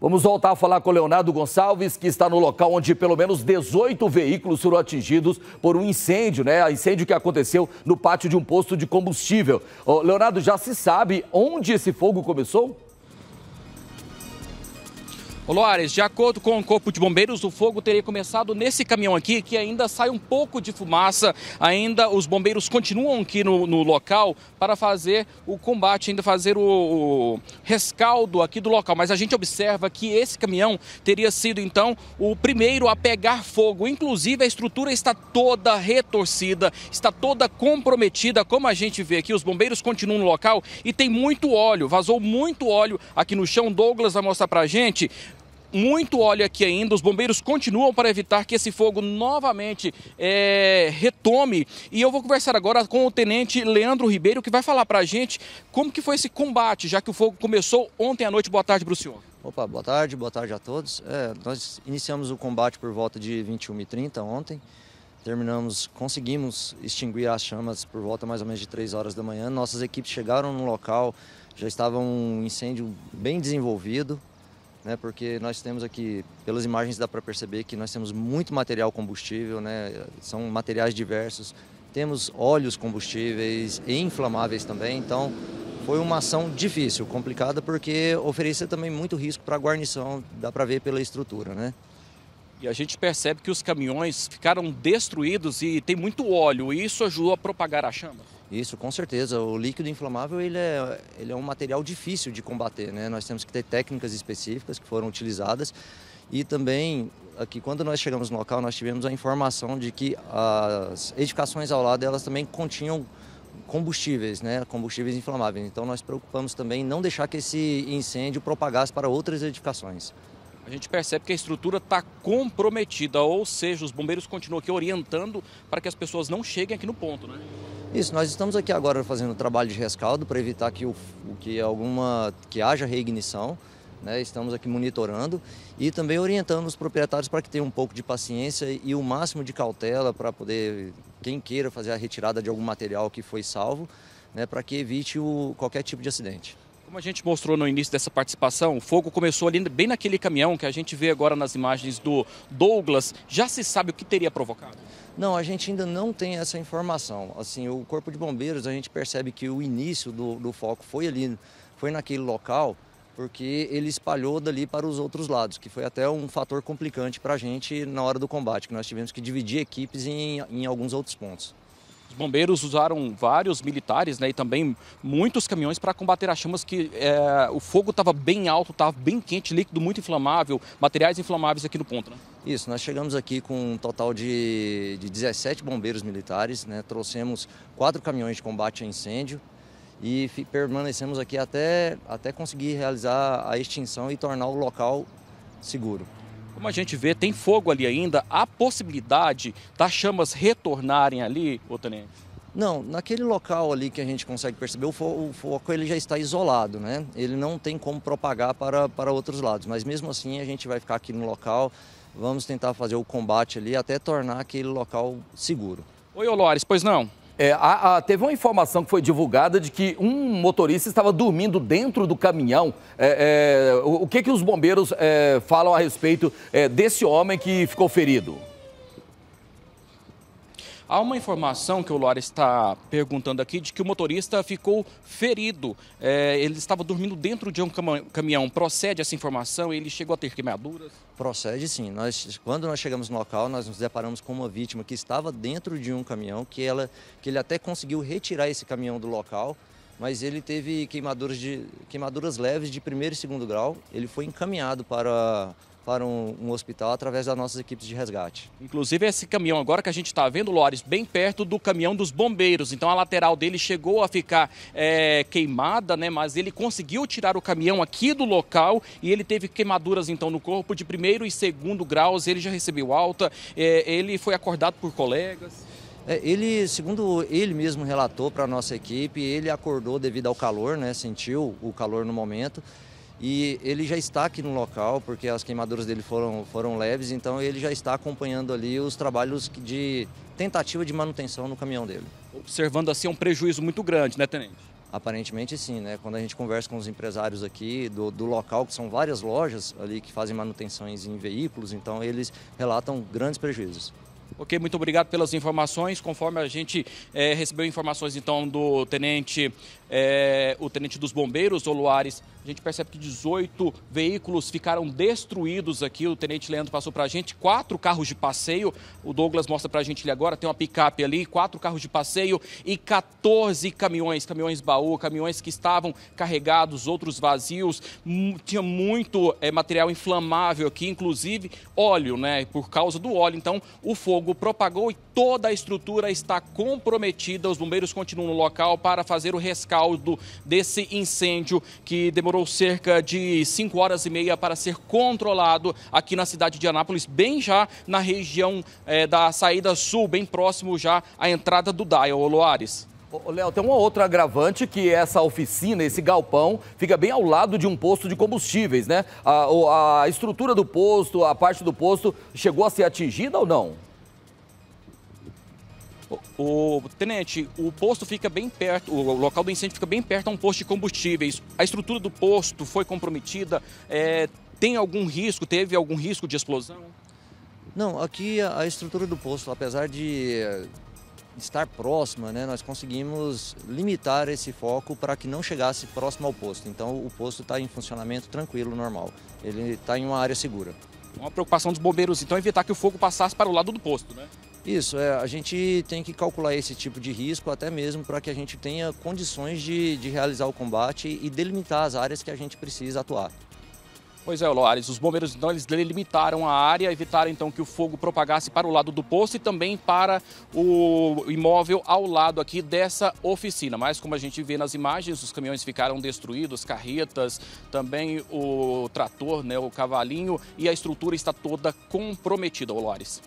Vamos voltar a falar com Leonardo Gonçalves, que está no local onde pelo menos 18 veículos foram atingidos por um incêndio, né? Incêndio que aconteceu no pátio de um posto de combustível. Leonardo, já se sabe onde esse fogo começou? Loares, de acordo com o Corpo de Bombeiros, o fogo teria começado nesse caminhão aqui, que ainda sai um pouco de fumaça. Ainda os bombeiros continuam aqui no, no local para fazer o combate, ainda fazer o, o, rescaldo aqui do local. Mas a gente observa que esse caminhão teria sido, então, o primeiro a pegar fogo. Inclusive, a estrutura está toda retorcida, está toda comprometida, como a gente vê aqui. Os bombeiros continuam no local e tem muito óleo, vazou muito óleo aqui no chão. Douglas vai mostrar para a gente muito óleo aqui ainda. Os bombeiros continuam para evitar que esse fogo novamente é, retome. E eu vou conversar agora com o tenente Leandro Ribeiro, que vai falar para a gente como que foi esse combate, já que o fogo começou ontem à noite. Boa tarde para o senhor. Opa, boa tarde, boa tarde a todos. É, nós iniciamos o combate por volta de 21h30 ontem. Terminamos, conseguimos extinguir as chamas por volta mais ou menos de 3 horas da manhã. Nossas equipes chegaram no local, já estava um incêndio bem desenvolvido né, porque nós temos aqui, pelas imagens dá para perceber que nós temos muito material combustível, né, são materiais diversos, temos óleos combustíveis e inflamáveis também, então foi uma ação difícil, complicada, porque oferecia também muito risco para a guarnição, dá para ver pela estrutura, né. E a gente percebe que os caminhões ficaram destruídos e tem muito óleo, e isso ajudou a propagar a chama? Isso, com certeza. O líquido inflamável ele é, ele é um material difícil de combater. Né? Nós temos que ter técnicas específicas que foram utilizadas e também aqui quando nós chegamos no local nós tivemos a informação de que as edificações ao lado elas também continham combustíveis, né, combustíveis inflamáveis. Então nós preocupamos também em não deixar que esse incêndio propagasse para outras edificações. A gente percebe que a estrutura está comprometida, ou seja, os bombeiros continuam aqui orientando para que as pessoas não cheguem aqui no ponto, né? Isso, nós estamos aqui agora fazendo trabalho de rescaldo para evitar que, o, que, alguma, que haja reignição. Né? Estamos aqui monitorando e também orientando os proprietários para que tenham um pouco de paciência e o máximo de cautela para poder, quem queira fazer a retirada de algum material que foi salvo, né? para que evite o, qualquer tipo de acidente. Como a gente mostrou no início dessa participação, o fogo começou ali bem naquele caminhão que a gente vê agora nas imagens do Douglas. Já se sabe o que teria provocado? Não, a gente ainda não tem essa informação. Assim, o Corpo de Bombeiros, a gente percebe que o início do, do foco foi ali, foi naquele local, porque ele espalhou dali para os outros lados, que foi até um fator complicante para a gente na hora do combate, que nós tivemos que dividir equipes em, em alguns outros pontos bombeiros usaram vários militares né, e também muitos caminhões para combater as chamas que é, o fogo estava bem alto, estava bem quente, líquido muito inflamável, materiais inflamáveis aqui no ponto. Né? Isso, nós chegamos aqui com um total de, de 17 bombeiros militares, né, trouxemos quatro caminhões de combate a incêndio e permanecemos aqui até, até conseguir realizar a extinção e tornar o local seguro. Como a gente vê, tem fogo ali ainda. Há possibilidade das chamas retornarem ali, Otanen? Não, naquele local ali que a gente consegue perceber, o foco, ele já está isolado, né? Ele não tem como propagar para, para outros lados. Mas mesmo assim, a gente vai ficar aqui no local, vamos tentar fazer o combate ali até tornar aquele local seguro. Oi, Olores, pois não? É, a, a, teve uma informação que foi divulgada de que um motorista estava dormindo dentro do caminhão. É, é, o, o que, que os bombeiros é, falam a respeito é, desse homem que ficou ferido? Há uma informação que o Lora está perguntando aqui de que o motorista ficou ferido. É, ele estava dormindo dentro de um caminhão. Procede essa informação? Ele chegou a ter queimaduras? Procede sim. Nós, quando nós chegamos no local, nós nos deparamos com uma vítima que estava dentro de um caminhão, que, ela, que ele até conseguiu retirar esse caminhão do local, mas ele teve queimaduras, de, queimaduras leves de primeiro e segundo grau. Ele foi encaminhado para para um, um, hospital através das nossas equipes de resgate. Inclusive, esse caminhão agora que a gente está vendo, Loares, bem perto do caminhão dos bombeiros. Então, a lateral dele chegou a ficar é, queimada, né? Mas ele conseguiu tirar o caminhão aqui do local e ele teve queimaduras, então, no corpo de primeiro e segundo graus. Ele já recebeu alta, é, ele foi acordado por colegas. É, ele, segundo ele mesmo relatou para a nossa equipe, ele acordou devido ao calor, né? Sentiu o calor no momento e ele já está aqui no local, porque as queimaduras dele foram, foram leves, então ele já está acompanhando ali os trabalhos de tentativa de manutenção no caminhão dele. Observando assim, é um prejuízo muito grande, né, Tenente? Aparentemente sim, né? Quando a gente conversa com os empresários aqui do, do local, que são várias lojas ali que fazem manutenções em veículos, então eles relatam grandes prejuízos. Ok, muito obrigado pelas informações. Conforme a gente é, recebeu informações então do tenente, é, o tenente dos bombeiros, Oluares a gente percebe que 18 veículos ficaram destruídos aqui. O tenente Leandro passou para a gente. Quatro carros de passeio. O Douglas mostra para a gente ali agora. Tem uma picape ali. Quatro carros de passeio e 14 caminhões. Caminhões baú, caminhões que estavam carregados, outros vazios. Tinha muito é, material inflamável aqui, inclusive óleo, né? Por causa do óleo. Então, o fogo propagou e toda a estrutura está comprometida. Os bombeiros continuam no local para fazer o rescaldo desse incêndio que demorou demorou cerca de 5 horas e meia para ser controlado aqui na cidade de Anápolis, bem já na região é, da saída sul, bem próximo já à entrada do Daia, Loares. Léo, tem uma outra agravante que essa oficina, esse galpão, fica bem ao lado de um posto de combustíveis, né? A, a estrutura do posto, a parte do posto, chegou a ser atingida ou não? o, o tenente, o posto fica bem perto, o local do incêndio fica bem perto a um posto de combustíveis. A estrutura do posto foi comprometida? É, tem algum risco? Teve algum risco de explosão? Não, aqui a, a estrutura do posto, apesar de eh, estar próxima, né, nós conseguimos limitar esse foco para que não chegasse próximo ao posto. Então o posto está em funcionamento tranquilo, normal. Ele está em uma área segura. Uma preocupação dos bombeiros, então, é evitar que o fogo passasse para o lado do posto, né? Isso, é, a gente tem que calcular esse tipo de risco até mesmo para que a gente tenha condições de, de realizar o combate e delimitar as áreas que a gente precisa atuar. Pois é, Loares, os bombeiros então eles delimitaram a área, evitaram então que o fogo propagasse para o lado do posto e também para o imóvel ao lado aqui dessa oficina. Mas como a gente vê nas imagens, os caminhões ficaram destruídos, carretas, também o trator, né, o cavalinho e a estrutura está toda comprometida, Loares.